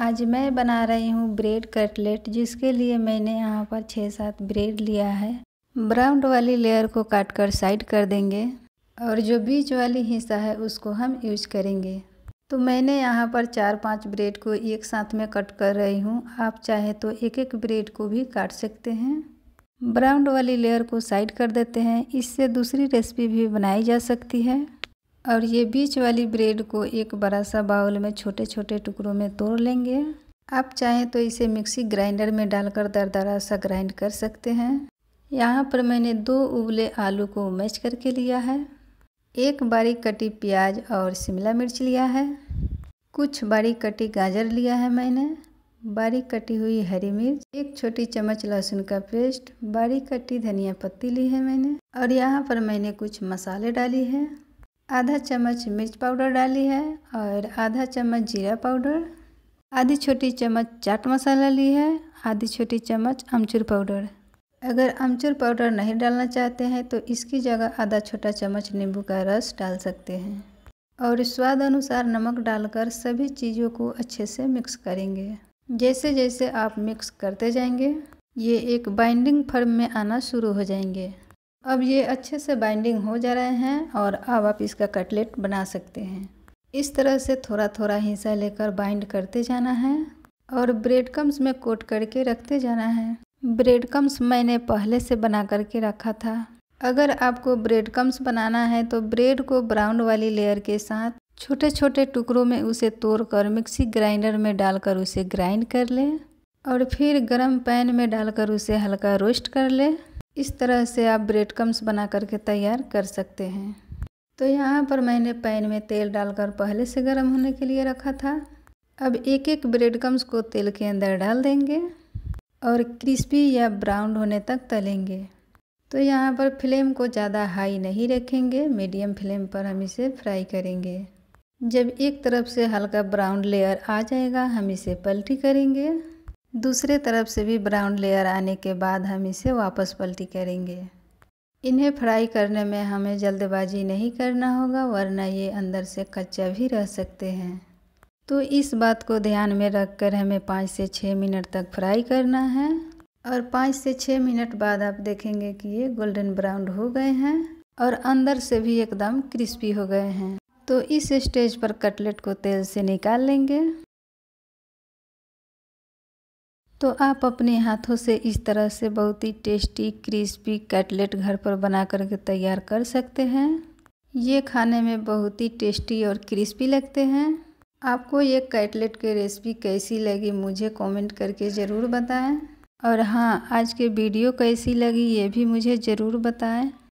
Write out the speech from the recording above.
आज मैं बना रही हूँ ब्रेड कटलेट जिसके लिए मैंने यहाँ पर छः सात ब्रेड लिया है ब्राउन वाली लेयर को काट कर साइड कर देंगे और जो बीच वाली हिस्सा है उसको हम यूज करेंगे तो मैंने यहाँ पर चार पांच ब्रेड को एक साथ में कट कर रही हूँ आप चाहे तो एक एक ब्रेड को भी काट सकते हैं ब्राउन वाली लेयर को साइड कर देते हैं इससे दूसरी रेसिपी भी बनाई जा सकती है और ये बीच वाली ब्रेड को एक बड़ा सा बाउल में छोटे छोटे टुकड़ों में तोड़ लेंगे आप चाहें तो इसे मिक्सी ग्राइंडर में डालकर दरदरा सा ग्राइंड कर सकते हैं यहाँ पर मैंने दो उबले आलू को मैच करके लिया है एक बारीक कटी प्याज और शिमला मिर्च लिया है कुछ बारीक कटी गाजर लिया है मैंने बारीक कटी हुई हरी मिर्च एक छोटी चम्मच लहसुन का पेस्ट बारीक कटी धनिया पत्ती ली है मैंने और यहाँ पर मैंने कुछ मसाले डाली है आधा चम्मच मिर्च पाउडर डाली है और आधा चम्मच जीरा पाउडर आधी छोटी चम्मच चाट मसाला ली है आधी छोटी चम्मच अमचूर पाउडर अगर अमचूर पाउडर नहीं डालना चाहते हैं तो इसकी जगह आधा छोटा चम्मच नींबू का रस डाल सकते हैं और स्वाद अनुसार नमक डालकर सभी चीज़ों को अच्छे से मिक्स करेंगे जैसे जैसे आप मिक्स करते जाएंगे ये एक बाइंडिंग फर्म में आना शुरू हो जाएंगे अब ये अच्छे से बाइंडिंग हो जा रहे हैं और अब आप इसका कटलेट बना सकते हैं इस तरह से थोड़ा थोड़ा हिस्सा लेकर बाइंड करते जाना है और ब्रेड कम्स में कोट करके रखते जाना है ब्रेड कम्स मैंने पहले से बना करके रखा था अगर आपको ब्रेड कम्स बनाना है तो ब्रेड को ब्राउन वाली लेयर के साथ छोटे छोटे टुकड़ों में उसे तोड़कर मिक्सी ग्राइंडर में डालकर उसे ग्राइंड कर लें और फिर गरम पैन में डालकर उसे हल्का रोस्ट कर लें इस तरह से आप ब्रेड क्रम्स बना करके तैयार कर सकते हैं तो यहाँ पर मैंने पैन में तेल डालकर पहले से गर्म होने के लिए रखा था अब एक एक ब्रेड कम्स को तेल के अंदर डाल देंगे और क्रिस्पी या ब्राउन होने तक तलेंगे तो यहाँ पर फ्लेम को ज़्यादा हाई नहीं रखेंगे मीडियम फ्लेम पर हम इसे फ्राई करेंगे जब एक तरफ से हल्का ब्राउन लेयर आ जाएगा हम इसे पलटी करेंगे दूसरे तरफ से भी ब्राउन लेयर आने के बाद हम इसे वापस पलटी करेंगे इन्हें फ्राई करने में हमें जल्दबाजी नहीं करना होगा वरना ये अंदर से कच्चा भी रह सकते हैं तो इस बात को ध्यान में रखकर हमें पाँच से छः मिनट तक फ्राई करना है और पाँच से छः मिनट बाद आप देखेंगे कि ये गोल्डन ब्राउन हो गए हैं और अंदर से भी एकदम क्रिस्पी हो गए हैं तो इस स्टेज पर कटलेट को तेल से निकाल लेंगे तो आप अपने हाथों से इस तरह से बहुत ही टेस्टी क्रिस्पी कटलेट घर पर बना करके तैयार कर सकते हैं ये खाने में बहुत ही टेस्टी और क्रिस्पी लगते हैं आपको ये कैटलेट की रेसिपी कैसी लगी मुझे कमेंट करके ज़रूर बताएं और हाँ आज के वीडियो कैसी लगी ये भी मुझे ज़रूर बताएं